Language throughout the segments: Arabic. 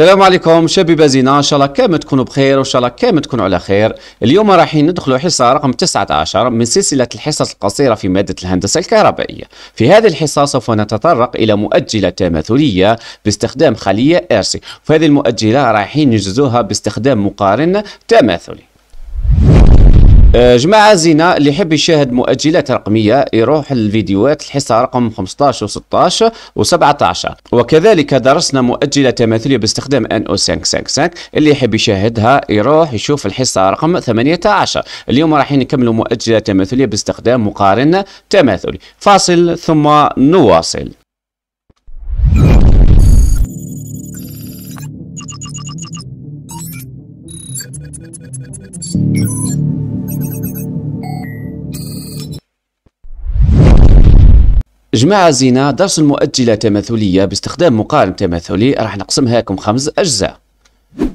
السلام عليكم شبيبه زينه ان شاء الله كامل تكونوا بخير وان شاء الله كامل تكونوا على خير اليوم رايحين ندخلوا حصه رقم 19 من سلسله الحصص القصيره في ماده الهندسه الكهربائيه في هذه الحصه سوف نتطرق الى مؤجله تماثليه باستخدام خليه ارسي وهذه المؤجله رايحين نجزوها باستخدام مقارن تماثلي آه، جماعة زينة اللي يحب يشاهد مؤجلات رقمية يروح للفيديوهات الحصة رقم 15 و16 و17 وكذلك درسنا مؤجلة تماثلية باستخدام NO555 اللي يحب يشاهدها يروح يشوف الحصة رقم 18 اليوم راح نكملوا مؤجلة تماثلية باستخدام مقارن تماثلي فاصل ثم نواصل جماعة زينة درس المؤجلة تماثلية باستخدام مقارن تماثلي راح نقسمها لكم خمس أجزاء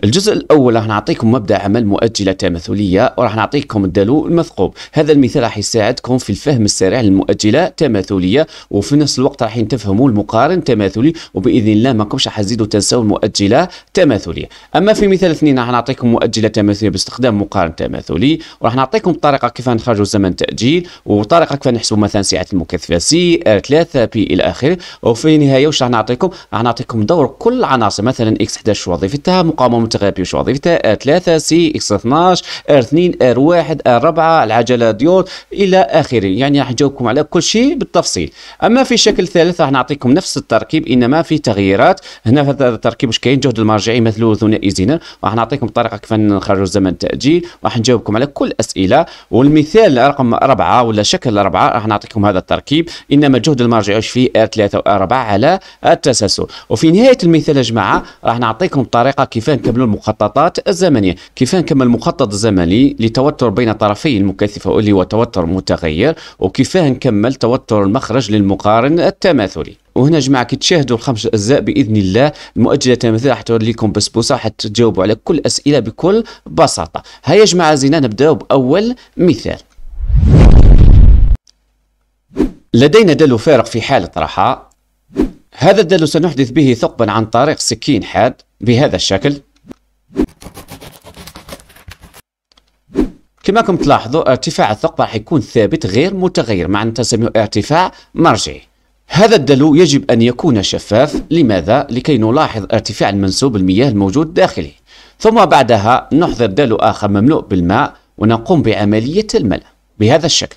الجزء الاول راح نعطيكم مبدا عمل مؤجله تماثليه وراح نعطيكم الدلو المثقوب هذا المثال راح يساعدكم في الفهم السريع للمؤجله تماثليه وفي نفس الوقت راح تفهموا المقارن التماثلي وباذن الله ماكمش راح تزيدوا تنسوا المؤجله التماثليه اما في مثال اثنين راح نعطيكم مؤجله تماثليه باستخدام مقارن تماثلي وراح نعطيكم الطريقه كيف نخرجوا زمن تاجيل وطريقه كيف نحسبوا مثلا سعه المكثفه سي ار 3 بي الى اخره وفي النهايه واش راح نعطيكم راح نعطيكم دور كل عناصر مثلا اكس 11 وظيفتها مقارن أمر متغير بيوش وظيفتها R3 سي اكس 12 ار 2 ار 1 ار 4 العجلة ديول إلى آخره يعني راح نجاوبكم على كل شيء بالتفصيل أما في الشكل الثالث راح نعطيكم نفس التركيب إنما في تغييرات هنا في هذا التركيب واش كاين جهد المرجعي مثل ثنائي زينر راح نعطيكم طريقة كيف نخرجوا زمن التأجيل راح نجاوبكم على كل الأسئلة والمثال رقم أربعة ولا شكل أربعة راح نعطيكم هذا التركيب إنما الجهد المرجعي واش فيه ار 3 و R4 على التسلسل وفي نهاية المثال يا جماعة راح نعطيكم طريقة كيف نكملوا المخططات الزمنيه كيف نكمل المخطط الزمني لتوتر بين طرفي المكثفه اللي هو توتر متغير وكيف نكمل توتر المخرج للمقارن التماثلي وهنا جماعة كي تشاهدوا الخمس أجزاء بإذن الله المؤجلة تمثيل راح توريكم لكم بسبوسة راح تجاوبوا على كل أسئلة بكل بساطة هيا جماعة زينا نبداو بأول مثال لدينا دلو فارق في حالة رحاء هذا الدلو سنحدث به ثقبا عن طريق سكين حاد بهذا الشكل كما كم تلاحظوا ارتفاع الثقب راح يكون ثابت غير متغير معناتها تسميه ارتفاع مرجعي هذا الدلو يجب أن يكون شفاف لماذا؟ لكي نلاحظ ارتفاع المنسوب المياه الموجود داخله ثم بعدها نحضر دلو آخر مملوء بالماء ونقوم بعملية الملء بهذا الشكل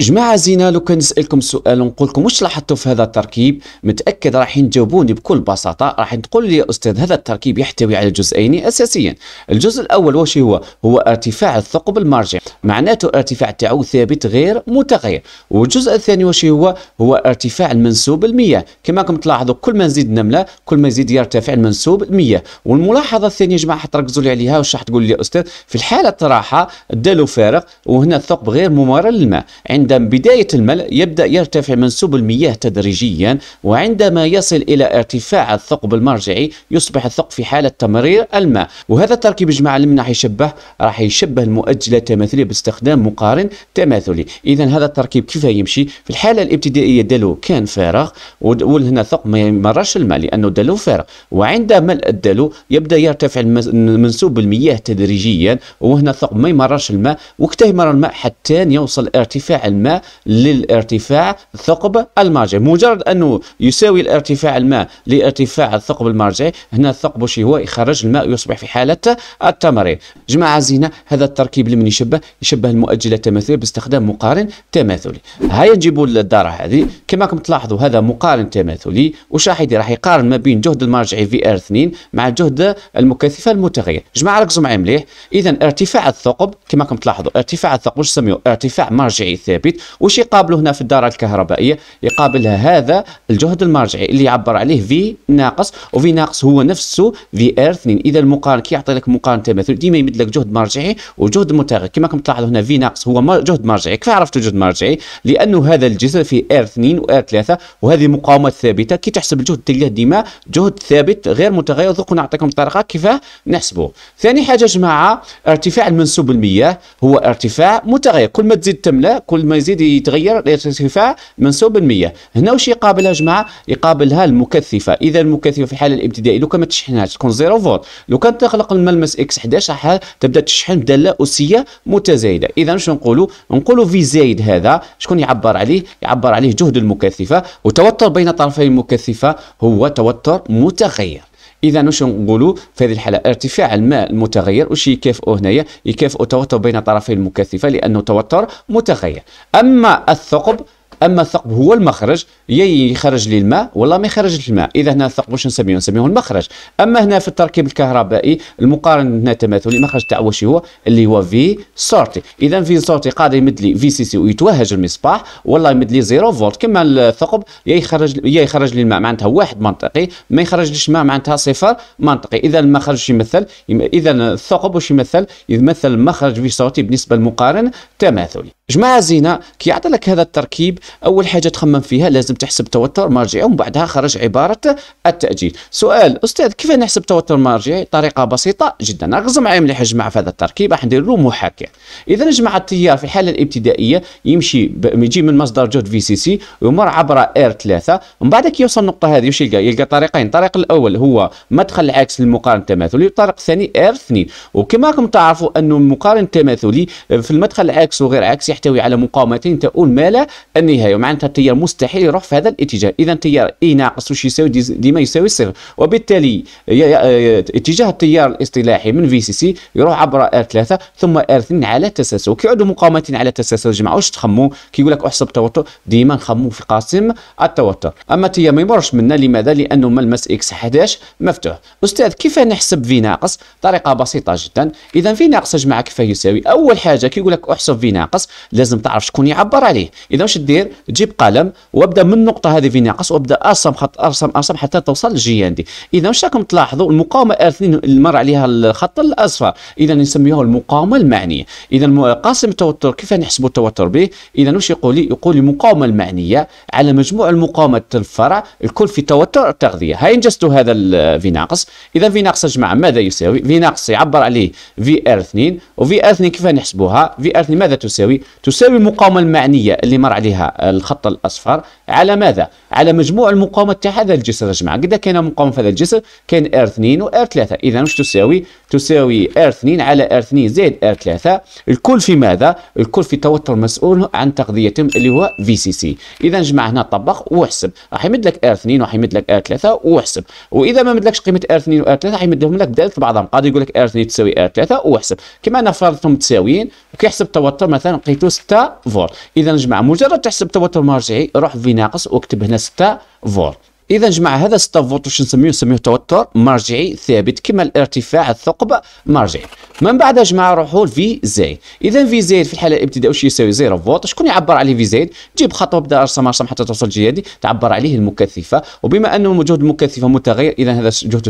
جماعة زينة لو كان نسألكم سؤال ونقول لكم واش لاحظتوا في هذا التركيب متأكد رايحين تجاوبوني بكل بساطة راح تقول لي يا أستاذ هذا التركيب يحتوي على جزئين أساسيين الجزء الأول واش هو هو ارتفاع الثقب المرجعي معناته ارتفاع تاعو ثابت غير متغير والجزء الثاني واش هو هو ارتفاع المنسوب المياه كما راكم تلاحظوا كل ما نزيد نملة كل ما يزيد يرتفع المنسوب المياه والملاحظة الثانية يا جماعة حتركزوا لي عليها واش راح تقول لي يا أستاذ في الحالة الراحة دالو فارغ وهنا الثقب غير ممارة للماء عند عند بداية الملء يبدأ يرتفع منسوب المياه تدريجيا وعندما يصل إلى ارتفاع الثقب المرجعي يصبح الثقب في حالة تمرير الماء وهذا التركيب جماعة لمن راح يشبه راح يشبه المؤجلة التماثلية باستخدام مقارن تماثلي إذا هذا التركيب كيف يمشي في الحالة الابتدائية دلو كان فارغ هنا الثقب ما يمرش الماء لأنه دلو فارغ وعند ملء الدلو يبدأ يرتفع منسوب المياه تدريجيا وهنا الثقب ما يمرش الماء وقتها يمر الماء حتى يوصل ارتفاع الماء للارتفاع ثقب المرجع مجرد أنه يساوي الارتفاع الماء لارتفاع الثقب المرجعي هنا الثقب هو يخرج الماء ويصبح في حالة التمرير جماعة زينة هذا التركيب لمن يشبه يشبه المؤجل التماثلي باستخدام مقارن تماثلي هيا نجيبوا الدارة هذه كما راكم تلاحظوا هذا مقارن تماثلي وشاحدي راح يقارن ما بين جهد المرجعي في ار 2 مع الجهد المكثفه المتغير جماعه ركزوا معي مليح اذا ارتفاع الثقب كما راكم تلاحظوا ارتفاع الثقب واش نسميوه ارتفاع مرجعي ثابت البيت واش يقابله هنا في الدارة الكهربائية يقابلها هذا الجهد المرجعي اللي يعبر عليه في ناقص وفي ناقص هو نفسه في ار 2 اذا المقارن كي يعطي لك مقارن تماثل ديما يمد لك جهد مرجعي وجهد متغير كما راكم تلاحظوا هنا في ناقص هو جهد مرجعي كيف عرفتوا جهد مرجعي لانه هذا الجسر في ار 2 وار 3 وهذه مقاومات ثابته كي تحسب الجهد تلقاه ديما جهد ثابت غير متغير دوك نعطيكم الطريقه كيفاه نحسبوه ثاني حاجه جماعه ارتفاع المنسوب المياه هو ارتفاع متغير كل ما تزيد تملا كل ما يزيد يتغير الارتفاع منسوب المية هنا واش يقابلها جماعه يقابلها المكثفه اذا المكثفه في الحاله الابتدائيه لو كان ما تشحنهاش تكون 0 فولت لو كان تخلق الملمس اكس 11 راح تبدا تشحن بداله اسيه متزايده اذا شنو نقولوا نقولوا في زايد هذا شكون يعبر عليه يعبر عليه جهد المكثفه وتوتر بين طرفي المكثفه هو توتر متغير اذا واش نقولوا في هذه الحاله ارتفاع الماء المتغير واش يكافئوا هنايا يكافئوا توتر بين طرفي المكثفه لانه توتر متغير اما الثقب اما الثقب هو المخرج يا يخرج لي الماء ولا ما يخرجش الماء اذا هنا الثقب واش نسميه نسميه المخرج اما هنا في التركيب الكهربائي المقارن هنا تماثلي المخرج تاع واش هو اللي هو في سورتي اذا في سورتي قادر يمد لي في سي سي ويتوهج المصباح ولا يمد لي زيرو فولت كما الثقب يا يخرج يا يخرج لي الماء معناتها واحد منطقي ما يخرجليش الماء معناتها صفر منطقي اذا المخرج يمثل اذا الثقب واش يمثل يمثل مخرج في صوتي بالنسبه للمقارن تماثلي جماعة زينة كي يعطي لك هذا التركيب أول حاجة تخمم فيها لازم تحسب توتر مرجعي ومن بعدها خرج عبارة التأجيل سؤال أستاذ كيف نحسب توتر مرجعي طريقة بسيطة جدا نغزم مليح جماعة في هذا التركيب راح ندير له محاكاة إذا جماعة التيار في الحالة الابتدائية يمشي ب... يجي من مصدر جهد في سي سي ويمر عبر ار 3 ومن بعد كي يوصل النقطة هذه واش يلقى يلقى طريقين الطريق الأول هو مدخل العكس للمقارن التماثلي والطريق الثاني ار 2 وكما راكم تعرفوا أنه المقارن التماثلي آه، في المدخل العكس وغير عكسي تحتوي على مقاومتين تؤول ما لا النهايه معناتها التيار مستحيل يروح في هذا الاتجاه اذا التيار اي ناقص واش يساوي ديما يساوي صفر وبالتالي آه، اتجاه التيار الاصطلاحي من في سي سي يروح عبر ار 3 ثم ار 2 على التسلسل كي يعودوا مقاومتين على التسلسل جماعه واش تخموا كي يقول لك احسب توتر ديما نخموا في قاسم التوتر اما التيار ما يمرش منا لماذا لانه ملمس اكس 11 مفتوح استاذ كيف نحسب في ناقص طريقه بسيطه جدا اذا في ناقص يا جماعه كيف يساوي اول حاجه كي يقول لك احسب في ناقص لازم تعرف شكون يعبر عليه اذا واش دير تجيب قلم وابدا من النقطه هذه في ناقص وابدا ارسم خط ارسم ارسم حتى توصل ان دي اذا واش راكم تلاحظوا المقاومه 2 اللي مر عليها الخط الاصفر اذا نسميه المقاومه المعنيه اذا قاسم التوتر كيف نحسبوا التوتر به اذا واش يقول لي يقول المقاومه المعنيه على مجموع المقاومه الفرع الكل في توتر التغذيه هاي انجزتوا هذا في ناقص اذا في ناقص يا جماعه ماذا يساوي في ناقص يعبر عليه في ار 2 وفي ار 2 كيف نحسبوها في ار 2 ماذا تساوي تساوي المقاومة المعنية اللي مر عليها الخط الأصفر على ماذا؟ على مجموع المقاومة تاع هذا الجسر يا جماعة قد كاين مقاومة في هذا الجسر كاين R2 و R3 إذا واش تساوي تساوي ار 2 علي ار R2 زايد ار R3 الكل في ماذا؟ الكل في توتر مسؤول عن تغذيتهم اللي هو في سي إذا جمع هنا طبق واحسب راح يمد لك ار 2 وراح يمد لك ار 3 واحسب وإذا ما مدلكش قيمه ار R2 و ار 3 راح يمدهم لك بدالة بعضهم قادر يقول لك ار 2 تساوي ار 3 واحسب كما أنا فرضتهم متساويين وكيحسب التوتر مثلا لقيته 6 فولت إذا جمع مجرد تحسب التوتر مرجعي روح في ناقص واكتب هنا 6 فولت اذا جمع هذا 6 فولت واش نسميه نسميه توتر مرجعي ثابت كما الارتفاع الثقب مرجعي من بعد جمع روحو في زائد اذا في زائد في الحاله الابتدائيه واش يساوي 0 فولت شكون يعبر عليه في زائد جيب خطوه بدا ارسم ارسم حتى توصل جيادي تعبر عليه المكثفه وبما انه جهد المكثفه متغير اذا هذا جهد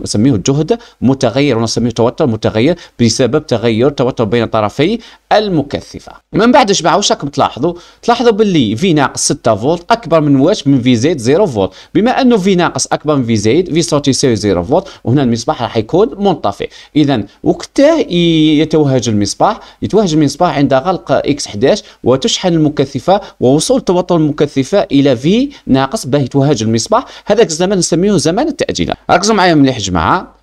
نسميه جهد متغير ونسميه توتر متغير بسبب تغير توتر بين طرفي المكثفه من بعد جمع واش راكم تلاحظوا تلاحظوا باللي في ناقص 6 فولت اكبر من واش من في زائد 0 فولت بما انه في ناقص اكبر من في زائد في صوت يساوي زيرو فولت وهنا المصباح راح يكون منطفئ اذا وقتاه يتوهج المصباح يتوهج المصباح عند غلق اكس 11 وتشحن المكثفه ووصول توتر المكثفه الى في ناقص باه يتوهج المصباح هذاك الزمن نسميه زمن التاجيل ركزوا معايا مليح جماعه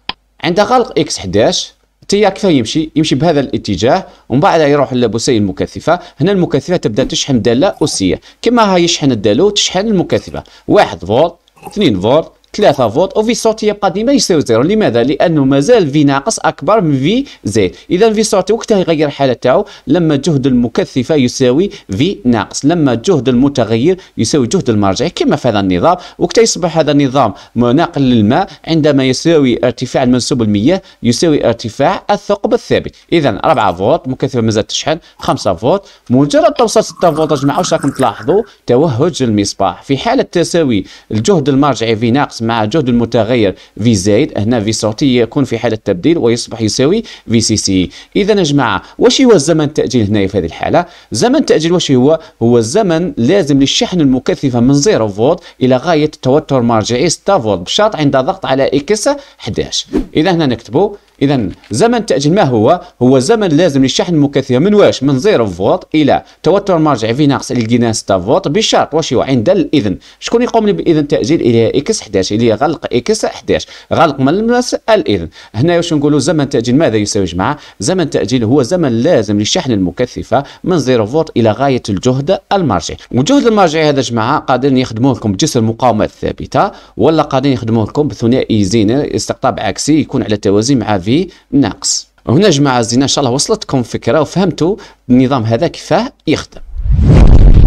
عند غلق اكس 11 تي كيف يمشي يمشي بهذا الاتجاه ومن بعد يروح للبوسيه المكثفه هنا المكثفه تبدا تشحن داله اسيه كما ها يشحن الداله تشحن المكثفه 1 فولت 2 فولت 3 فوت وفي صوتي يبقى ديما يساوي زيرو لماذا لانه مازال في ناقص اكبر من في زيد اذا في صوتي وقتها يغير الحاله تاعو لما جهد المكثفه يساوي في ناقص لما جهد المتغير يساوي جهد المرجعي كما في هذا النظام وقتها يصبح هذا النظام ناقل للماء عندما يساوي ارتفاع المنسوب المياه يساوي ارتفاع الثقب الثابت اذا 4 فولت مكثفه مازال تشحن 5 فولت مجرد توصل 6 فولت جماعه واش راكم تلاحظوا توهج المصباح في حاله تساوي الجهد المرجعي في ناقص مع جهد المتغير في زائد هنا في صوتي يكون في حالة تبديل ويصبح يساوي في سي سي إذا يا جماعة واش هو الزمن التأجيل هنا في هذه الحالة زمن التأجيل واش هو هو الزمن لازم للشحن المكثفة من 0 فولت إلى غاية التوتر مرجعي 6 فولت بشرط عند ضغط على إكس 11 إذا هنا نكتبه اذا زمن التاجيل ما هو هو زمن لازم للشحن المكثفه من واش من 0 فولت الى توتر مرجعي في ناقص الجينان 6 فولت بشرط واش هو عند الاذن شكون يقوم باذن تاجيل الى اكس 11 الى غلق اكس 11 غلق من الملمس الاذن هنا واش نقولوا زمن تاجيل ماذا يساوي جماعه زمن التاجيل هو زمن لازم للشحن المكثفه من 0 فولت الى غايه الجهد المرجعي والجهد المرجعي هذا جماعه قادرين يخدموه لكم بجسر المقاومه الثابته ولا قادرين يخدموه لكم بثنائي زينر استقطاب عكسي يكون على توازي مع في ناقص هنا جماعه زينا ان شاء الله وصلتكم فكره وفهمتوا النظام هذا كيفاه يخدم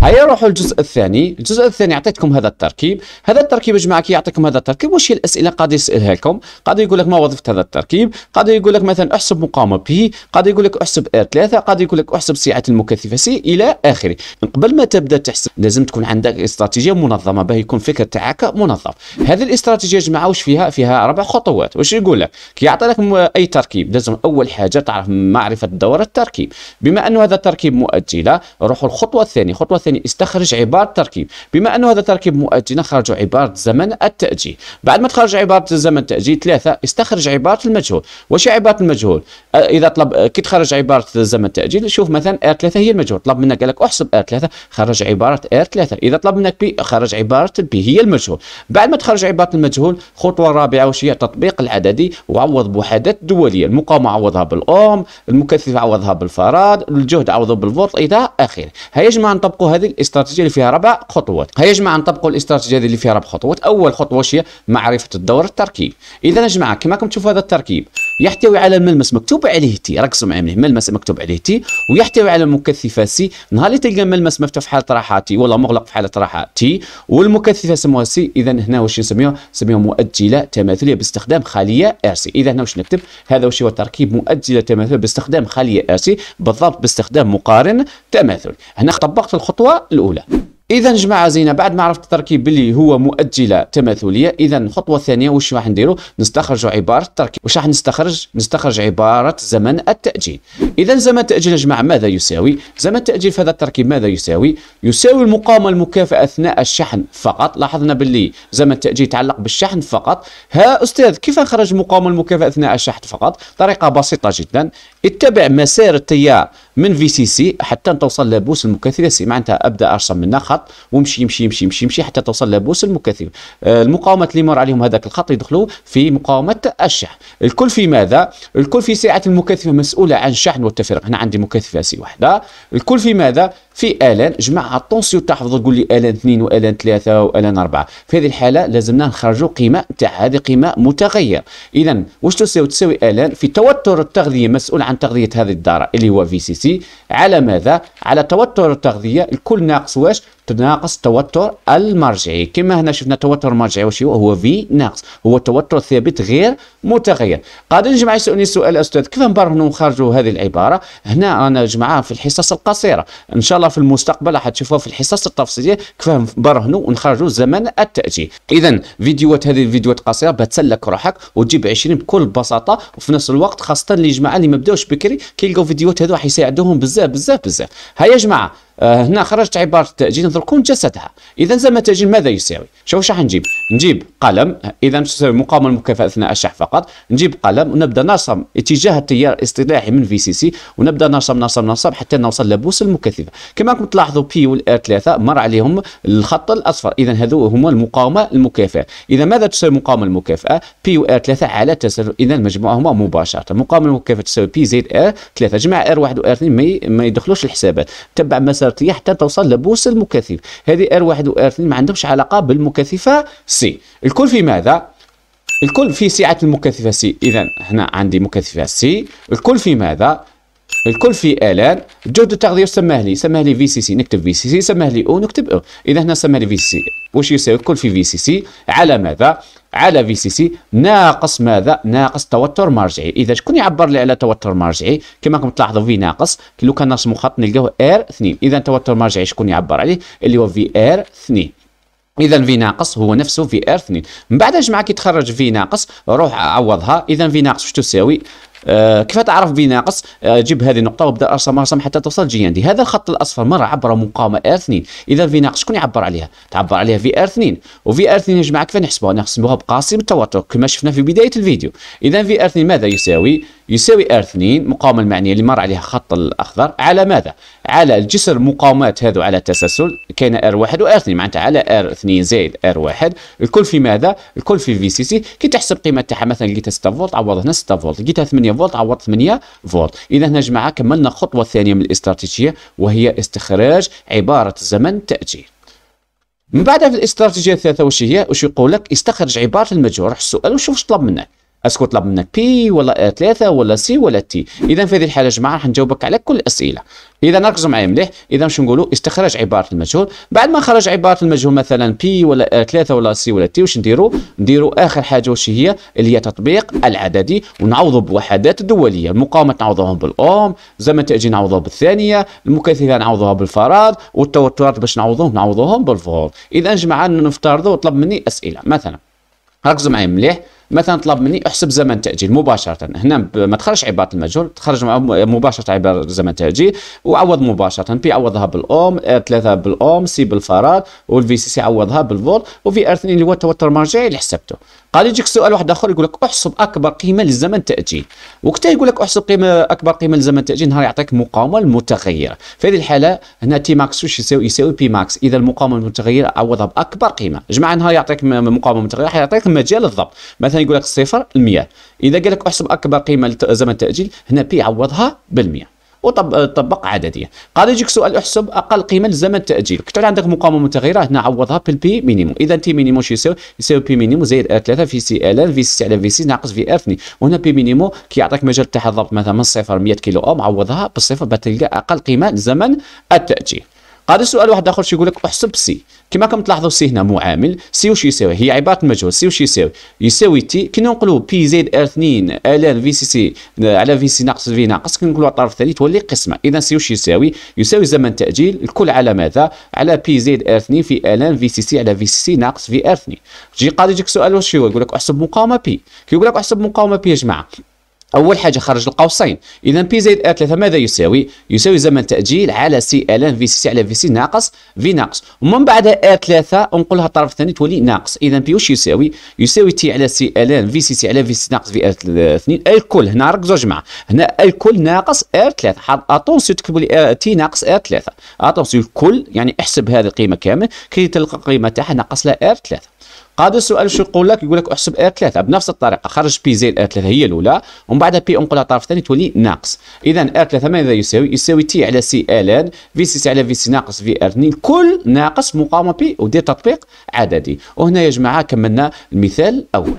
هيا نروحوا للجزء الثاني الجزء الثاني عطيتكم هذا التركيب هذا التركيب يا جماعه كي يعطيكم هذا التركيب واش هي الاسئله قاعد يسالها لكم قاعد يقول لك ما وظيفه هذا التركيب قاعد يقول لك مثلا احسب مقاومه بي قاعد يقول لك احسب ار 3 قاعد يقول لك احسب سعه المكثفه سي الى اخره قبل ما تبدا تحسب لازم تكون عندك استراتيجيه منظمه باه يكون فكر تاعك منظم هذه الاستراتيجيه يا جماعه واش فيها فيها اربع خطوات واش يقول لك كي يعطي لك اي تركيب لازم اول حاجه تعرف معرفه دور التركيب بما انه هذا التركيب مؤجله روحوا الخطوه الثانيه خطوه الثاني استخرج عبارة تركيب بما أنه هذا تركيب مؤجل نخرج عبارة زمن التأجيل بعد ما تخرج عبارة زمن التأجيل ثلاثة استخرج عبارة المجهول وش عبارة المجهول آه، إذا طلب آه، كي تخرج عبارة زمن التأجيل شوف مثلا R3 هي المجهول طلب منك قال لك احسب R3 خرج عبارة R3 إذا طلب منك بي خرج عبارة B هي المجهول بعد ما تخرج عبارة المجهول خطوة رابعة وش هي التطبيق العددي وعوض بوحدات دولية المقاومة عوضها بالأوم المكثف عوضها بالفراد الجهد عوضه بالفولت إلى آخره هيا يا جماعة نطبقوا هذه الاستراتيجيه اللي فيها ربع خطوات هيا جماعه نطبقوا الاستراتيجيه اللي فيها ربع خطوات اول خطوه واش هي معرفه الدور التركيب اذا يا جماعه كما راكم تشوفوا هذا التركيب يحتوي على ملمس مكتوب عليه تي ركزوا معي مليح ملمس مكتوب عليه تي ويحتوي على مكثفه سي نهار اللي تلقى ملمس مفتوح في حاله راحه تي ولا مغلق في حاله راحه تي والمكثفه سموها سي اذا هنا واش نسميوها نسميوها مؤجله تماثليه باستخدام خليه ار سي اذا هنا واش نكتب هذا واش هو تركيب مؤجله تماثليه باستخدام خليه ار سي بالضبط باستخدام مقارن تماثلي هنا طبقت الخطوه الاولى اذا جماعه زينه بعد ما عرفت التركيب اللي هو مؤجله تماثليه اذا الخطوه الثانيه واش راح نديرو نستخرجوا عباره التركيب واش راح نستخرج نستخرج عباره زمن التاجيل اذا زمن التاجيل يا جماعه ماذا يساوي زمن التاجيل في هذا التركيب ماذا يساوي يساوي المقاومه المكافئه اثناء الشحن فقط لاحظنا باللي زمن التاجيل يتعلق بالشحن فقط ها استاذ كيف نخرج المقاومه المكافئه اثناء الشحن فقط طريقه بسيطه جدا اتبع مسار التيار من في سي سي حتى توصل لابوس المكثفه سي معناتها ابدا ارسم منها خط وامشي يمشي يمشي يمشي يمشي حتى توصل لابوس المكثفه آه، المقاومه اللي مر عليهم هذاك الخط يدخلوا في مقاومه الشحن الكل في ماذا الكل في سعه المكثفه مسؤوله عن الشحن والتفريغ هنا عندي مكثفه سي واحده الكل في ماذا في الان جمع الطونسيو تحفظ تقول لي الان اثنين والان ثلاثه والان اربعه في هذه الحاله لازمنا نخرجوا قيمه تاع هذه قيمه متغير اذا واش تساوي تساوي الان في توتر التغذيه مسؤول عن تغذيه هذه الداره اللي هو في سي سي على ماذا على توتر التغذيه الكل ناقص واش تناقص التوتر المرجعي كما هنا شفنا توتر مرجعي واش هو هو في ناقص هو توتر ثابت غير متغير قاعد نجمع يسالني سؤال استاذ كيف نبرهنوا ونخرجوا هذه العباره هنا انا جمعها في الحصص القصيره ان شاء الله في المستقبل راح تشوفوها في الحصص التفصيليه كيف نبرهنوا ونخرجوا زمن التاجيل اذا فيديوهات هذه الفيديوهات القصيره بتسلك روحك وتجيب 20 بكل بساطه وفي نفس الوقت خاصه اللي جماعه اللي ما بداوش بكري كيلقاو فيديوهات هذو راح يساعدوهم بزاف بزاف بزاف هيا يا جماعه آه، هنا خرجت عباره التاجيل نتركو جسدها اذا زعما التأجيل ماذا يساوي شوف واش حنجيب نجيب قلم اذا تساوي مقاومه المكافاه اثناء الشح فقط نجيب قلم ونبدا نرسم اتجاه التيار الاصطلاحي من في سي سي ونبدا نرسم نرسم نرسم حتى نوصل لبوس المكثفه كما راكم تلاحظوا بي والار ثلاثه مر عليهم الخط الاصفر اذا هذو هما المقاومه المكافاه اذا ماذا تساوي مقاومه المكافاه بي وار ثلاثه على تسلسل اذا المجموعه هما مباشره مقاومه المكافاه تساوي بي زائد ار ثلاثه جمع ار واحد وار اثنين ما يدخلوش الحسابات تبع مثلا الشرطيه حتى توصل لبوس المكثف هذه ار واحد و ار ما عندهمش علاقه بالمكثفه سي الكل في ماذا الكل في سعه المكثفه سي اذا هنا عندي مكثفه سي الكل في ماذا الكل في الان جهد التغذيه سماه لي سماه لي في سي سي نكتب في سي سي سماه لي او نكتب او اذا هنا سماه لي في سي سي واش يساوي الكل في في سي سي على ماذا على في سي سي ناقص ماذا ناقص توتر مرجعي اذا شكون يعبر لي على توتر مرجعي كما راكم تلاحظوا في ناقص لو كان نرسموا خط نلقاه ار 2 اذا توتر مرجعي شكون يعبر عليه اللي هو في ار 2 اذا في ناقص هو نفسه في ار 2 من بعد يا كي تخرج في ناقص روح عوضها اذا في ناقص واش تساوي آه كيف تعرف بي ناقص آه جيب هذه النقطه وابدا ارسم ارسم حتى توصل جي عندي هذا الخط الاصفر مره عبر مقاومه ار 2 اذا في ناقص شكون يعبر عليها تعبر عليها في ار 2 وفي ار 2 يا جماعه كيف نحسبوها نحسبوها بقاسم التوتر كما شفنا في بدايه الفيديو اذا في ار 2 ماذا يساوي يساوي ار 2 مقاومه المعنيه اللي مر عليها خط الاخضر على ماذا على الجسر مقاومات هذو على التسلسل كاين ار 1 وار 2 معناتها على ار 2 زائد ار 1 الكل في ماذا الكل في في سي سي كي تحسب قيمتها مثلا لقيتها 6 فولت عوض هنا 6 فولت لقيتها 8 8 فولت عوض 8 فولت اذا هنا جماعه كملنا الخطوه الثانيه من الاستراتيجيه وهي استخراج عباره زمن تاجيل من بعدها في الاستراتيجيه الثالثه واش هي واش يقول لك استخرج عباره المجهول روح السؤال وشوف واش طلب منك اسكو طلب منك بي ولا ثلاثة ولا سي ولا تي اذا في هذه الحاله جماعه راح نجاوبك على كل الاسئله اذا ركزوا معايا مليح اذا باش نقولوا استخراج عباره المجهول بعد ما خرج عباره المجهول مثلا بي ولا آه، ثلاثة ولا سي ولا تي واش نديروا نديروا اخر حاجه واش هي اللي هي تطبيق العددي ونعوضوا بوحدات دوليه المقاومه نعوضوهم بالاوم زمن التاجيل نعوضوها بالثانيه المكثفه نعوضوها بالفراد والتوترات باش نعوضوهم نعوضوهم بالفولت اذا جماعه نفترضوا طلب مني اسئله مثلا ركزوا معايا مليح مثلا طلب مني احسب زمن تاجيل مباشره هنا ما تخرجش عباره المجهول تخرج مباشره عباره زمن تاجيل وعوض مباشره بي عوضها بالاوم ار آه، 3 بالاوم سي بالفراغ والفي سي سي عوضها بالفولت وفي ار 2 اللي هو التوتر المرجعي اللي حسبته قال يجيك سؤال واحد اخر يقول لك احسب اكبر قيمه للزمن تاجيل وقتها يقول لك احسب قيمه اكبر قيمه للزمن تاجيل نهار يعطيك مقاومه المتغيره في هذه الحاله هنا تي ماكس واش يساوي يساوي بي ماكس اذا المقاومه المتغيره عوضها باكبر قيمه جمع نهار يعطيك مقاومه متغيره حيعطيك مجال الضبط مثلا يقول لك صفر 100 اذا قال لك احسب اكبر قيمه للزمن تاجيل هنا بي عوضها 100 وطبق عدديه قال يجيك سؤال احسب اقل قيمه لزمن التاجيل كتبت عندك مقاومه متغيره هنا عوضها بالبي مينيموم اذا تي مينيموم شو يساوي يساوي بي مينيموم زائد ار 3 في سي ال ان في سي على في سي ناقص في اف 2 وهنا بي مينيموم كيعطيك مجال تحت الضبط مثلا من صفر 100 كيلو اوم عوضها بالصفر بتلقى اقل قيمه لزمن التاجيل هذا السؤال واحد اخر يقول لك احسب سي كما كم تلاحظوا سي هنا معامل سي واش يساوي هي عباره مجهول سي واش يساوي يساوي تي كي نقولوا بي زائد ار 2 ال في سي سي على في سي ناقص في ناقص كي نقولوا الطرف الثاني تولي قسمه اذا سي واش يساوي يساوي زمن تاجيل الكل على ماذا على بي زائد ار 2 في ال في سي سي على في سي سي ناقص في ار 2 تجي قاعد يجيك سؤال واش هو يقول لك احسب مقاومه بي كي يقول لك احسب مقاومه بي يا جماعه اول حاجه خرج القوسين اذا بي زائد ار 3 ماذا يساوي يساوي زمن تاجيل على سي ال في سي على في سي ناقص في ناقص ومن بعدها ار 3 انقلها الطرف الثاني تولي ناقص اذا بي واش يساوي يساوي تي على سي ال في سي سي على في سي ناقص في ار 2 الكل هنا ركزوا يا جماعه هنا الكل ناقص ار 3 اتونسيو تكتبوا لي تي ناقص ار 3 اتونسيو الكل يعني احسب هذه القيمه كامل كي تلقى القيمه تاعها ناقص لها ار 3 قاد السؤال شو يقول لك يقول لك احسب ار آية 3 بنفس الطريقه خرج بي زائد ار 3 هي الاولى ومن بعدها بي انقلها طرف ثاني تولي ناقص اذا ار 3 ماذا يساوي يساوي تي على سي ان في سي على في سي ناقص في ار 2 كل ناقص مقاومه بي ودير تطبيق عددي وهنا يا جماعه كملنا المثال الاول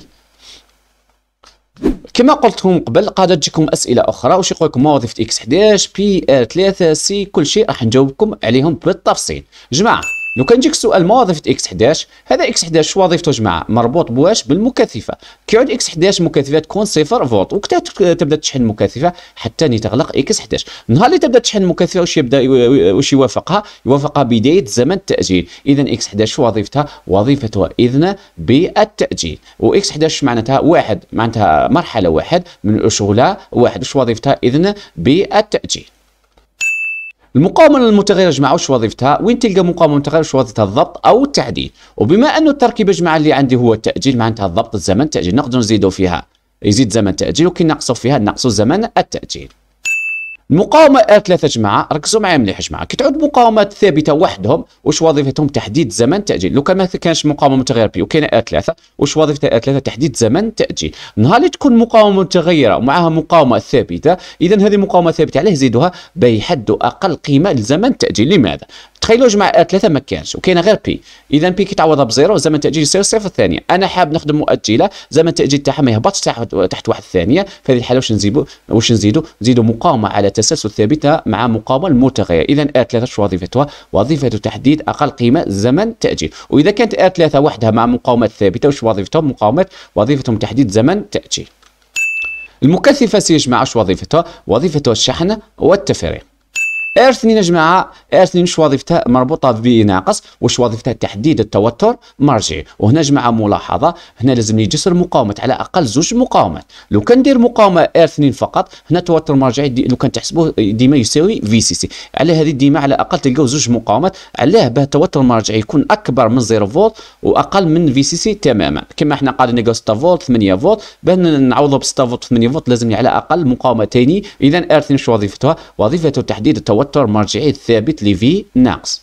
كما قلت لكم قبل قاعده تجيكم اسئله اخرى واش يقول لكم وظيفه اكس 11 بي ار 3 سي كل شيء راح نجاوبكم عليهم بالتفصيل جماعه لو كان جيك السؤال ما وظيفه اكس 11 هذا اكس 11 شو وظيفته جماعه مربوط بواش بالمكثفه كيعود اكس 11 مكثفه تكون صفر فولت وقتها تبدا تشحن المكثفه حتى تغلق اكس 11 النهار اللي تبدا تشحن المكثفه واش يبدا واش يوافقها يوافقها بدايه زمن التاجيل اذا اكس 11 شو وظيفتها وظيفتها اذن بالتاجيل واكس 11 معناتها واحد معناتها مرحله واحد من الاشغله واحد واش وظيفتها اذن بالتاجيل المقاومه المتغيره جماعه وش وظيفتها؟ وين تلقى مقاومه متغيره وش وظيفتها الضبط او التعديل؟ وبما انه التركيبه جماعه اللي عندي هو التاجيل معناتها الضبط الزمن التاجيل نقدر نزيدوا فيها يزيد زمن التاجيل وكي نقصوا فيها نقصوا زمن التاجيل المقاومه آه، ثلاثه جماعه ركزوا معايا مليح جماعه كي تعود مقاومات ثابته وحدهم واش وظيفتهم تحديد زمن تاجيل لو كان ما كانش مقاومه متغيره بي وكاين آه، ثلاثه واش وظيفه آه، ثلاثه تحديد زمن تاجيل نهار اللي تكون مقاومه متغيره ومعها مقاومه ثابته اذا هذه مقاومه ثابته عليه زيدوها بيحدوا اقل قيمه لزمن تاجيل لماذا تخيلوا جماعه ثلاثه ما كانش وكاينه غير بي اذا بي كيتعوضها بزيرو زمن التاجيل يصير صفر الثانيه انا حاب نخدم مؤجله زمن التاجيل تاعها ما يهبطش تحت واحد الثانيه في هذه الحاله واش نزيدوا واش نزيدوا نزيدوا مقاومه على تسلسل ثابته مع مقاومه المتغير اذا ا ثلاثة شو وظيفتها وظيفه تحديد اقل قيمه زمن تاجيل واذا كانت ا ثلاثة وحدها مع مقاومات ثابته واش وظيفتهم مقاومات وظيفتهم تحديد زمن تاجيل المكثفه سي جماعه واش وظيفتها وظيفتها الشحن والتفريق ارثنين يا جماعه ارثنين شو وظيفتها مربوطه بناقص وش وظيفتها تحديد التوتر مرجعي وهنا جماعه ملاحظه هنا لازم لي جسر مقاومات على اقل زوج مقاومات لو كان ندير مقاومه ارثنين فقط هنا التوتر المرجعي لو كان تحسبوه ديما يساوي في سي سي على هذه ديما على الاقل تلقاو زوج مقاومات علاه باه التوتر المرجعي يكون اكبر من 0 فولت واقل من في سي سي تماما كما احنا قاعدين نلقاو 6 فولت 8 فولت باه نعوضوا ب 6 فولت 8 فولت لازم على اقل مقاومتين اذا ارثنين شو وظيفتها وظيفته تحديد التوتر التوتر مرجعي الثابت لفي ناقص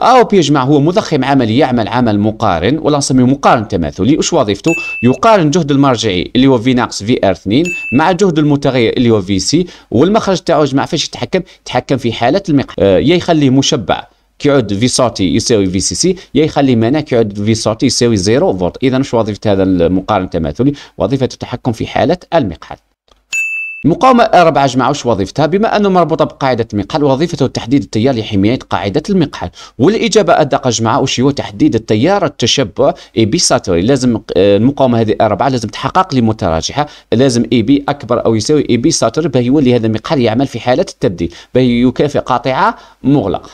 أو يجمع هو مضخم عملي يعمل عمل مقارن ولا نسميه مقارن تماثلي وش وظيفته؟ يقارن جهد المرجعي اللي هو في ناقص في ار 2 مع جهد المتغير اللي هو في سي والمخرج تاعو يجمع فاش يتحكم؟ يتحكم في حالة المقحة آه يا يخليه مشبع كيعود في صوتي يساوي في سي سي يا يخلي مانا كيعود في صوتي يساوي 0 فولت اذا وش وظيفه هذا المقارن التماثلي وظيفه التحكم في حاله المقعد المقاومة أربعة جمعة واش وظيفتها بما أنه مربوطة بقاعدة المقحل وظيفته تحديد التيار لحماية قاعدة المقحل والإجابة أدق جماعة هو تحديد التيار التشبع إي بي ساتوري لازم آه، المقاومة هذه أربعة لازم تحقق لمتراجحة لازم إي بي أكبر أو يساوي إي بي ساتوري باه يولي هذا المقحل يعمل في حالة التبديل باه يكافئ قاطعة مغلقة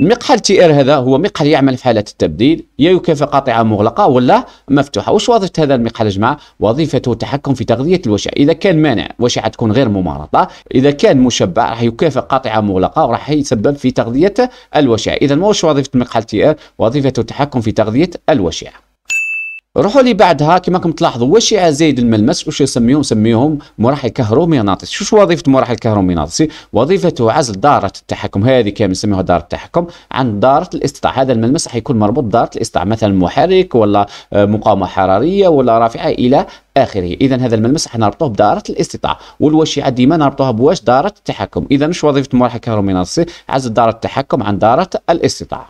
مقحل تي ار هذا هو مقحل يعمل في حاله التبديل يا يكافئ قاطعه مغلقه ولا مفتوحه واش وظيفه هذا المقحل يا جماعه وظيفته التحكم في تغذيه الوشع اذا كان مانع وشعه تكون غير ممارطه اذا كان مشبع راح يكافئ قاطعه مغلقه وراح يسبب في تغذيه الوشع اذا ما واش وظيفه مقحل تي ار وظيفته التحكم في تغذيه الوشعه روحوا لي بعدها كما راكم تلاحظوا واش زايد الملمس واش يسميهم سميهم مرحل كهرومغناطيسي شوش وظيفه مراحل كهرومغناطيسي وظيفته عزل داره التحكم هذه كامل نسميوها داره التحكم عن داره الاستطاع هذا الملمس حيكون مربوط بداره الاستطاع مثلا محرك ولا آه، مقاومه حراريه ولا رافعه الى اخره اذا هذا الملمس حنربطوه نربطوه بداره الاستطاع والوشيعه ديما نربطوها بواش داره التحكم اذا مش وظيفه المرحل الكهرومغناطيسي عزل داره التحكم عن داره الاستطاع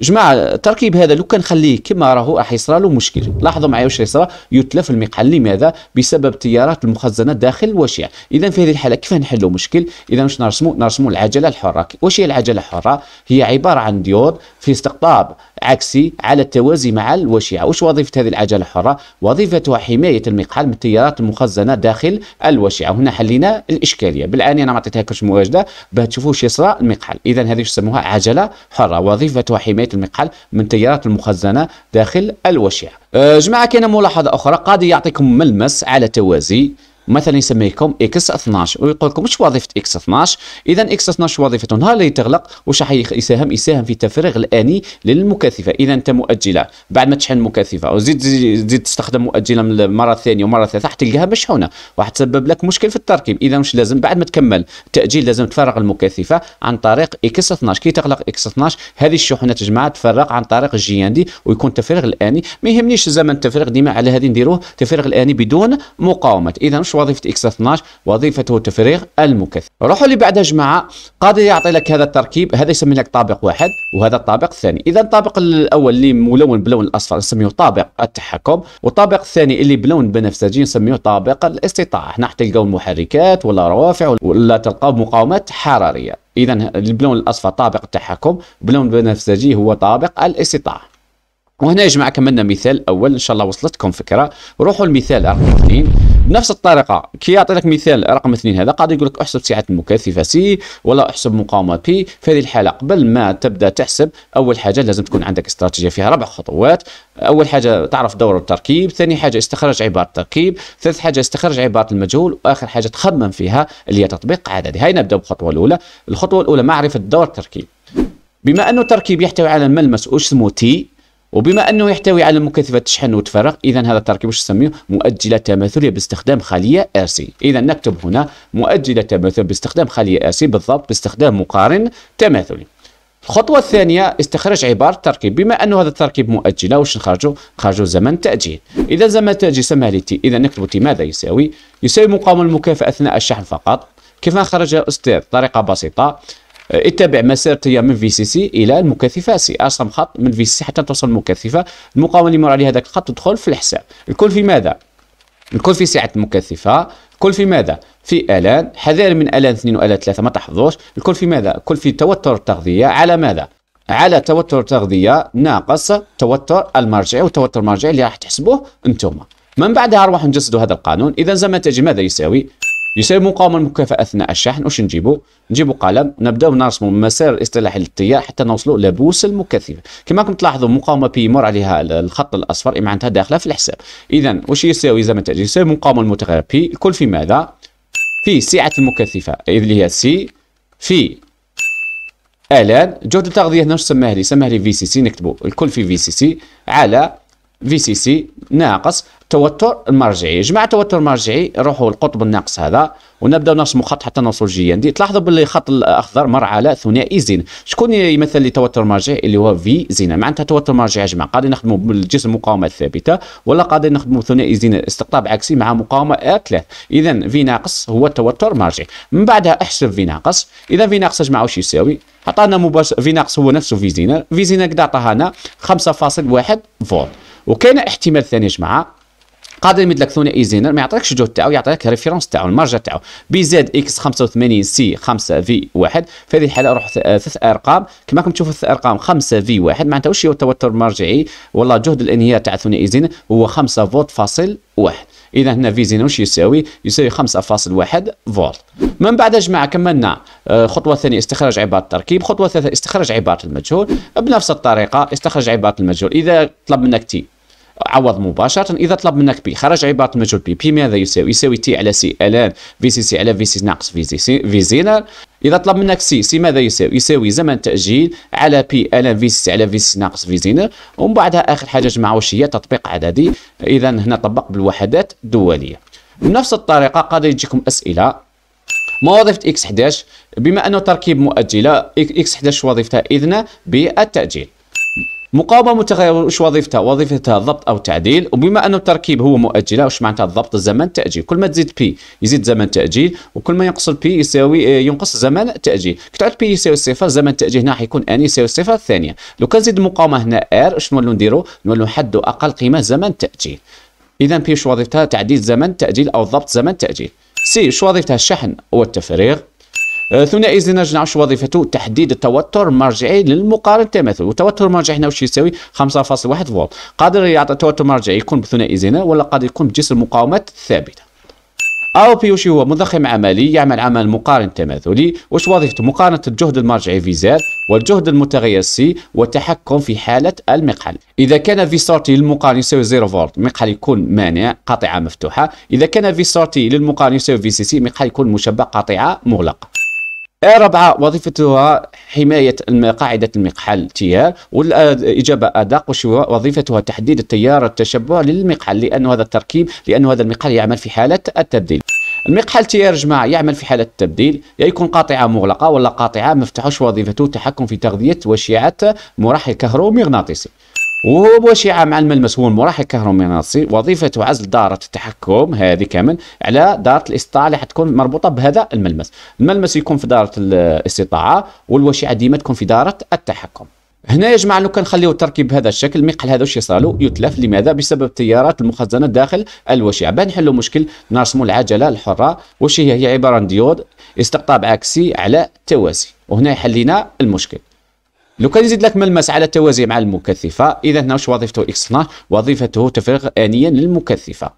جماعه التركيب هذا لو كان خليه كما راهو راح يصرى له مشكل لاحظوا معايا واش يصرى يتلف المقحل لماذا بسبب تيارات المخزنه داخل الوشيع اذا في هذه الحاله كيف نحلوا مشكل اذا واش نرسموا نرسموا العجله الحره واش هي العجله الحره هي عباره عن ديود في استقطاب عكسي على التوازي مع الوشيعة وش وظيفة هذه العجلة الحرة؟ وظيفتها حماية المقحل من التيارات المخزنة داخل الوشيعة هنا حلينا الإشكالية بالآن أنا ما كرش مواجدة باه تشوفوا واش يصرى المقحل إذا هذه يسموها عجلة حرة وظيفتها حماية المقحل من التيارات المخزنة داخل الوشيعة آه، جماعة كاينة ملاحظة أخرى قاضي يعطيكم ملمس على توازي مثلا يسميكم اكس 12 ويقول لكم واش وظيفه اكس 12 اذا اكس 12 وظيفته نهار اللي تغلق واش راح يساهم يساهم في تفريغ الاني للمكثفه اذا انت مؤجله بعد ما تشحن المكثفه وزيد زيد تستخدم مؤجله مره ثانيه ومره ثالثه راح تلقاها مشحونه راح تسبب لك مشكل في التركيب اذا واش لازم بعد ما تكمل التاجيل لازم تفرغ المكثفه عن طريق اكس 12 كي تغلق اكس 12 هذه الشحنه جماعه تفرغ عن طريق الجي ان دي ويكون التفريغ الاني ما يهمنيش زمن التفريغ ديما على هذه نديروه تفريغ الاني بدون مقاومه اذا واش وظيفة إكس 12 وظيفته تفريغ المكثف روحوا اللي بعدها جماعة قادر يعطي لك هذا التركيب هذا يسمي لك طابق واحد وهذا الطابق الثاني إذا الطابق الأول اللي ملون بلون الأصفر نسميه طابق التحكم والطابق الثاني اللي بلون بنفسجي نسميه طابق الاستطاعة هنا تلقاو المحركات ولا روافع ولا تلقاو مقاومات حرارية إذا البلون الأصفر طابق التحكم بلون بنفسجي هو طابق الاستطاعة وهنا يا جماعه كملنا مثال اول ان شاء الله وصلتكم فكره روحوا المثال رقم 2 بنفس الطريقه كي يعطي لك مثال رقم اثنين هذا قاعد يقول لك احسب سعه المكثفه سي ولا احسب مقاومه بي في هذه الحاله قبل ما تبدا تحسب اول حاجه لازم تكون عندك استراتيجيه فيها ربع خطوات اول حاجه تعرف دور التركيب ثاني حاجه استخراج عباره التركيب ثالث حاجه استخراج عباره المجهول واخر حاجه تخمم فيها اللي هي تطبيق عددي هاي نبدا بالخطوه الاولى الخطوه الاولى معرفه دور التركيب بما انه التركيب يحتوي على الملمس اسمه تي وبما انه يحتوي على مكثفه شحن وتفرغ اذا هذا التركيب واش نسميه مؤجله تماثليه باستخدام خليه سي اذا نكتب هنا مؤجله تماثل باستخدام خليه سي بالضبط باستخدام مقارن تماثلي الخطوة الثانية استخراج عبارة تركيب بما أنه هذا التركيب مؤجلة واش نخرجوا نخرجوا زمن تأجيل إذا زمن تأجيل سمح لي تي إذا نكتب تي ماذا يساوي يساوي مقاومه المكافأة أثناء الشحن فقط كيف نخرج يا أستاذ طريقة بسيطة اتبع مسارتي من في سي سي الى المكثفه سي ارسم خط من في سي سي حتى توصل المكثفه المقاومه اللي مر عليها هذاك الخط تدخل في الحساب الكل في ماذا الكل في سعه المكثفه الكل في ماذا في الان حذر من الان اثنين والان ثلاثه ما تحفظوش الكل في ماذا الكل في توتر التغذيه على ماذا على توتر تغذيه ناقص توتر المرجعي والتوتر المرجعي اللي راح تحسبوه انتم من بعدها نروح نجسدوا هذا القانون اذا زمن ما تجي ماذا يساوي يساوي مقاومه المكافاه اثناء الشحن واش نجيبو نجيبو قلم نبداو نرسمو المسار الاصطلاحي للتيار حتى نوصلوا لبوس المكثفه كما راكم تلاحظوا مقاومه بي يمر عليها الخط الاصفر معناتها داخله في الحساب اذا واش يساوي زعما ما يساوي مقاومه المتغير بي الكل في ماذا في سعه المكثفه اللي هي سي في الان جهد التغذيه هنا واش سماها لي سماها لي في سي سي نكتبوا الكل في في سي سي على في سي سي ناقص توتر مرجعي جماعة توتر مرجعي نروحوا القطب الناقص هذا ونبداو نرسموا خط حتى نوصل جي ان دي تلاحظوا باللي الخط الاخضر مر على ثنائي زين شكون يمثل لي توتر مرجعي اللي هو في زين معناتها توتر مرجعي يا جماعه قادرين نخدموا بالجسم مقاومة ثابته ولا قادرين نخدموا ثنائي زين استقطاب عكسي مع مقاومه ثلاث اذا في ناقص هو التوتر مرجعي من بعدها احسب في ناقص اذا في ناقص يا جماعه واش يساوي عطانا مباشر في ناقص هو نفسه في زين في زين كدا عطاها 5.1 فولت وكاين احتمال ثاني يا جماعه قادر يمد لك ثنائي زينر ما يعطيكش الجهد تاعو يعطيك ريفيرونس تاعو المرجع تاعو بي زد اكس 85 سي 5 في 1 في هذه الحاله روح ثلاث ارقام كما راكم تشوفوا ثلاث ارقام 5 في 1 معناتها واش هو التوتر المرجعي والله جهد الانهيار تاع ثنائي زينر هو 5 فولت فاصل 1 اذا هنا في زينر واش يساوي يساوي 5.1 فولت من بعد يا جماعه كملنا آه، خطوه ثانيه استخراج عباره التركيب خطوه ثالثه استخراج عباره المجهول بنفس الطريقه استخرج عباره المجهول اذا طلب منك تي عوض مباشره اذا طلب منك بي خرج عباره المجهول بي بي ماذا يساوي يساوي تي على سي الان في سي سي على في سي ناقص في سي في زينر اذا طلب منك سي سي ماذا يساوي يساوي زمن تاجيل على بي الان في سي على في سي ناقص في زينر ومن بعدها اخر حاجه جماعه واش هي تطبيق عددي اذا هنا طبق بالوحدات الدوليه بنفس الطريقه قد يجيكم اسئله ما وظيفه إكس X11 بما أنه تركيب موجله إكس X11 وظيفتها إذن بالتأجيل مقاومه متغير وش وظيفتها؟ وظيفتها ضبط او تعديل وبما ان التركيب هو مؤجله وش معناتها الضبط زمن تاجيل كل ما تزيد بي يزيد زمن تاجيل وكل ما ينقص البي يساوي آه، ينقص زمن تاجيل كي تعود بي يساوي صفر زمن تاجيل هنا حيكون ان يساوي صفر الثانيه لو كان زيد المقاومه هنا ار اش نولوا نديروا نولوا نحدوا اقل قيمه زمن تاجيل اذا بي وش وظيفتها تعديل زمن تاجيل او ضبط زمن تاجيل سي وش وظيفتها الشحن والتفريغ آه، ثنائي زيناج شو وظيفته تحديد التوتر المرجعي للمقارن التماثل والتوتر المرجعي هنا واش يساوي 5.1 فولت قادر يعطي التوتر المرجعي يكون بثنائي زنا ولا قادر يكون بجسر المقاومات الثابته او بي وش هو مضخم عملي يعمل عمل مقارن تماثلي وش وظيفته مقارنه الجهد المرجعي في زاد والجهد المتغير سي والتحكم في حاله المقحل اذا كان في سورتي للمقارن يساوي 0 فولت مقحل يكون مانع قاطعه مفتوحه اذا كان في سورتي للمقارن يساوي في سي سي مقحل يكون مشبع قاطعه مغلقه ايه رابعة وظيفتها حماية قاعدة المقحل تيار والإجابة أدق وش وظيفتها تحديد التيار التشبع للمقحل لأن هذا التركيب لأن هذا المقحل يعمل في حالة التبديل المقحل تيار جماعة يعمل في حالة التبديل يا يكون قاطعة مغلقة ولا قاطعة مفتحوش وظيفته تحكم في تغذية وشيعة مرحل كهرومغناطيسي وهو وبوشي مع الملمس المسؤول المراحل الكهرومغناطيسي وظيفته عزل دارة التحكم هذه كامل على دارة الاستطاعة اللي حتكون مربوطة بهذا الملمس الملمس يكون في دارة الاستطاعة والوشيعة ديما تكون في دارة التحكم هنا يا جماعه لو كان التركيب بهذا الشكل المقحل هذا واش يصالو يتلف لماذا بسبب التيارات المخزنه داخل الوشيعه بان نحلوا مشكل نرسموا العجله الحره واش هي هي عباره عن ديود استقطاب عكسي على توازي وهنا يحل المشكل لو كان يزيد لك ملمس على التوازي مع المكثفه اذا هنا واش وظيفته اكس 12 وظيفته تفريغ انيا للمكثفه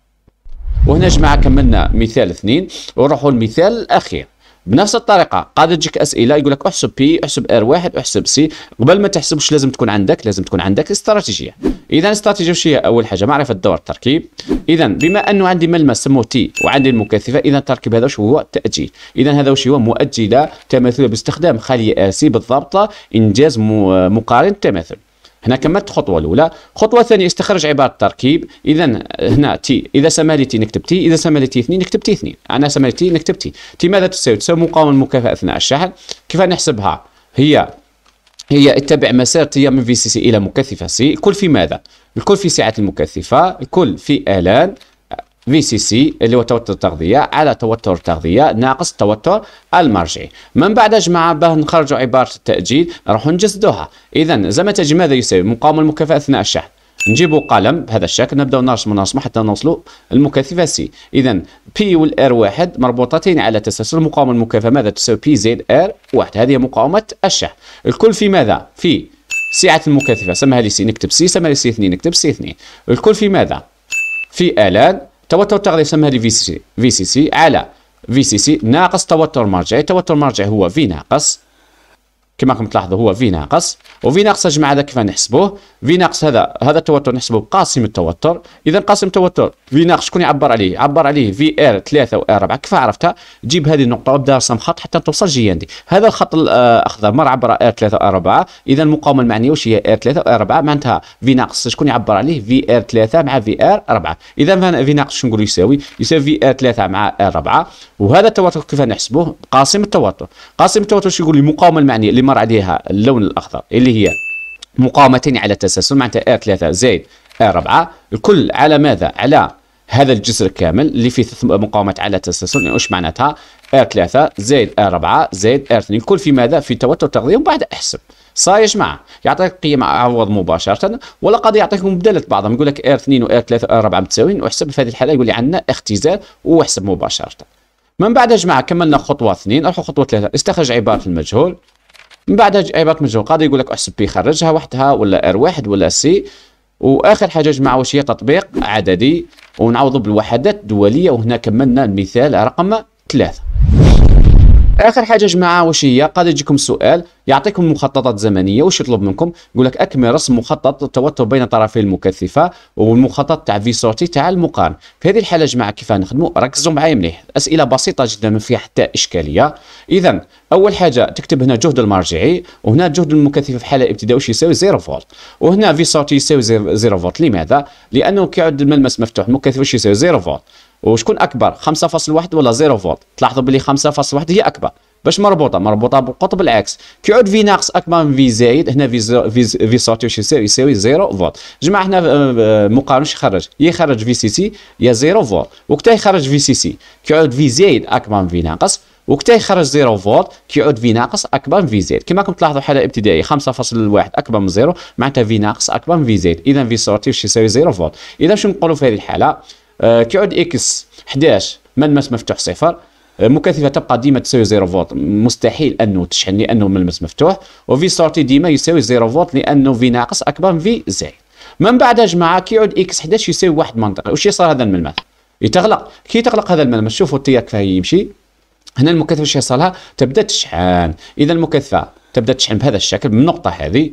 وهنا جماعه كملنا مثال اثنين ونروحوا للمثال الاخير بنفس الطريقه قاعده تجيك اسئله يقول لك احسب بي احسب ار واحد احسب سي قبل ما تحسب واش لازم تكون عندك لازم تكون عندك استراتيجيه اذا استراتيجيه واش هي اول حاجه معرفه دور التركيب اذا بما انه عندي ملمس سموه تي وعندي المكثفه اذا التركيب هذا واش هو تاجيل اذا هذا واش هو مؤجله تماثل باستخدام خليه اسي بالضبط انجاز مقارن التماثل هنا كملت الخطوه الاولى الخطوه الثانيه استخرج عباره التركيب اذا هنا تي اذا سمح لي تي نكتب تي اذا سمح لي تي اثنين نكتب تي اثنين، انا سمح لي تي نكتب تي تي ماذا تساوي تساوي مقاومه المكافاه اثناء الشحن كيف نحسبها هي هي اتبع مسار تي من في سي سي الى مكثفه سي الكل في ماذا الكل في سعه المكثفه الكل في الان في سي سي اللي هو توتر التغذيه على توتر التغذيه ناقص التوتر المرجعي من بعد جماعه باه نخرجوا عباره التاجيل نروحوا نجسدوها اذا زي ما تجي ماذا يساوي مقاومه المكافاه اثناء الشحن نجيبوا قلم بهذا الشكل نبداو نرسموا نرسموا حتى نوصلوا المكثفه سي اذا بي والار واحد مربوطتين على تسلسل المقاومه المكافاه ماذا تساوي بي زد ار واحد هذه مقاومه الشحن الكل في ماذا في سعه المكثفه سمها لي سي نكتب سي سمها لي سي 2 نكتب سي 2 الكل في ماذا في الان توتر تغذية يسمى لي في سي سي على في سي سي ناقص توتر مرجعي توتر مرجعي هو في ناقص كما راكم تلاحظوا هو في ناقص وفي ناقص اجمع هذا كيف نحسبوه في ناقص هذا هذا التوتر نحسبوه بقاسم التوتر اذا قاسم التوتر في ناقص شكون يعبر عليه عبر عليه في ار 3 و ار 4 كيف عرفتها جيب هذه النقطه وابدا ارسم خط حتى توصل جي عندي هذا الخط الاخضر آه، مر عبر ار 3 و ار 4 اذا المقاومه المعنيه واش هي ار 3 و ار 4 معناتها في ناقص شكون يعبر عليه في ار 3 مع في ار 4 اذا في ناقص شنو نقولوا يساوي يساوي في ار 3 مع ار 4 وهذا التوتر كيف نحسبوه قاسم التوتر قاسم التوتر شنو يقول لي المقاومه المعنيه اللي مر عليها اللون الاخضر اللي هي مقاومتين على التسلسل معناتها ار 3 زايد ار R4 الكل على ماذا؟ على هذا الجسر كامل اللي فيه مقاومات على التسلسل يعني ايش معناتها ار R3 زايد ار R4 زايد ار R2 الكل في ماذا؟ في توتر تغذية ومن بعد احسب صا يا جماعه يعطيك قيم عوض مباشره ولا قد يعطيكم بدلت بعضهم يقول لك ار 2 و ار 3 و ار 4 متساويين واحسب في هذه الحاله يقول لي عندنا اختزال واحسب مباشره من بعد يا جماعه كملنا خطوه اثنين نروحوا خطوه ثلاثه استخرج عباره المجهول من بعدها جايبك من الجو قاضي يقول لك احسب بي خرجها وحدها ولا ار واحد ولا سي واخر حاجه جماعه واش هي تطبيق عددي ونعوض بالوحدات الدوليه وهنا كملنا المثال رقم ثلاثه اخر حاجه جماعه واش هي قد يجيكم سؤال يعطيكم مخططات زمنيه واش يطلب منكم يقول لك اكمل رسم مخطط التوتر بين طرفي المكثفه والمخطط تاع في سورتي تاع المقارن في هذه الحاله جماعه كيف نخدموا ركزوا معايا مليح اسئله بسيطه جدا ما فيها حتى اشكاليه اذا اول حاجه تكتب هنا الجهد المرجعي وهنا الجهد المكثفه في حاله ابتداء واش يساوي 0 فولت وهنا في سورتي يساوي 0 فولت لماذا لانه كيعود الملمس مفتوح المكثف واش يساوي 0 فولت وشكون اكبر 5.1 ولا 0 فولت تلاحظوا بلي 5.1 هي اكبر باش مربوطه مربوطه بالقطب العكس كيعود في ناقص اكبر من في زايد هنا في زيرو في في ساتيوش يساوي يساوي 0 فولت جماعه هنا آه، آه، مقارن يخرج يخرج في سي سي يا 0 فولت وقت يخرج في سي سي كيعود في زايد اكبر من في ناقص وقت يخرج 0 فولت كيعود في ناقص اكبر من في زائد كما راكم تلاحظوا حاله ابتدائيه 5.1 اكبر من 0 معناتها في ناقص اكبر من في زائد اذا في سورتي واش يساوي 0 فولت اذا شنو نقولوا في هذه الحاله آه، كيعود اكس 11 ملمس مفتوح صفر آه، مكثفه تبقى ديما تساوي 0 فولت مستحيل انه تشحن لانه ملمس مفتوح وفي سورتي ديما يساوي 0 فولت لانه في ناقص اكبر من في زائد من بعد يا جماعه كيعود اكس 11 يساوي واحد منطقي واش يصير هذا الملمس يتغلق كي تغلق هذا الملمس شوفوا التيار كيفاه يمشي هنا المكثفه يصير يصلها تبدا تشحن اذا المكثفه تبدا تشحن بهذا الشكل من النقطه هذه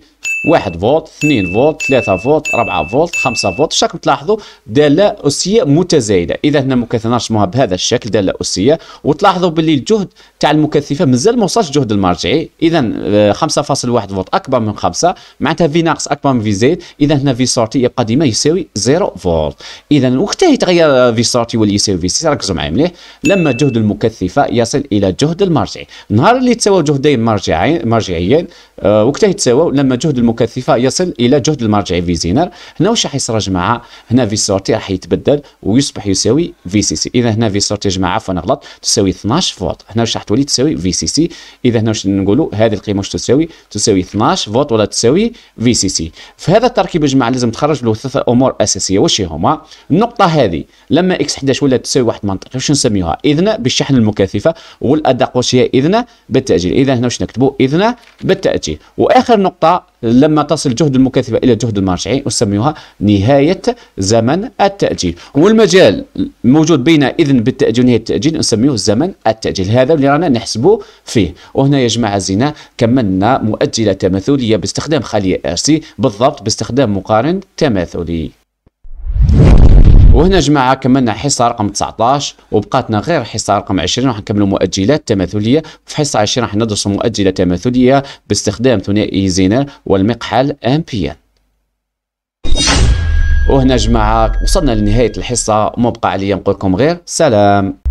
واحد فولت اثنين فولت ثلاثة فولت ربعة فولت خمسة فولت شكل تلاحظوا دالة أسية متزايدة إذا هنا ممكن نرسموها بهذا الشكل دالة أسية وتلاحظوا باللي الجهد تاع المكثفه مازال ما وصلش الجهد المرجعي اذا آه، 5.1 فولت اكبر من 5 معناتها في ناقص اكبر من في زيد اذا هنا في سورتي يبقى ديما يساوي 0 فولت اذا وقت يتغير في سورتي ولا يساوي في سي ركزوا معايا مليح لما جهد المكثفه يصل الى جهد المرجعي نهار اللي تساوى جهدين مرجعين مرجعيين أه وقت يتساووا لما جهد المكثفه يصل الى جهد المرجعي في زينر هنا واش راح يصير يا جماعه هنا في سورتي راح يتبدل ويصبح يساوي في سي سي اذا هنا في سورتي يا جماعه عفوا غلط تساوي 12 فولت هنا واش راح تولي تساوي في سي سي اذا هنا واش نقولوا هذه القيمه واش تساوي تساوي 12 فولت ولا تساوي في سي سي في هذا التركيب يا جماعه لازم تخرج له ثلاثه امور اساسيه واش هما النقطه هذه لما اكس 11 ولا تساوي واحد منطقي واش نسميوها اذن بالشحن المكثفه والادق واش هي اذن بالتاجيل اذا هنا واش نكتبوا اذن بالتاجيل واخر نقطه لما تصل جهد المكثفة إلى جهد المرجعي أسميها نهاية زمن التأجيل والمجال الموجود بين إذن بالتأجيل ونهاية التأجيل نسميه زمن التأجيل هذا اللي رانا نحسبه فيه وهنا يا جماعة زينة كملنا مؤجلة تماثلية باستخدام خلية أرسي بالضبط باستخدام مقارن تماثلي وهنا جماعه كملنا حصه رقم 19 وبقاتنا غير حصه رقم 20 راح نكملوا مؤجلات تماثليه في حصه 20 راح ندرسوا مؤجله تماثليه باستخدام ثنائي زينر والمقحل امبيان وهنا جماعه وصلنا لنهايه الحصه وما بقى عليا نقول لكم غير سلام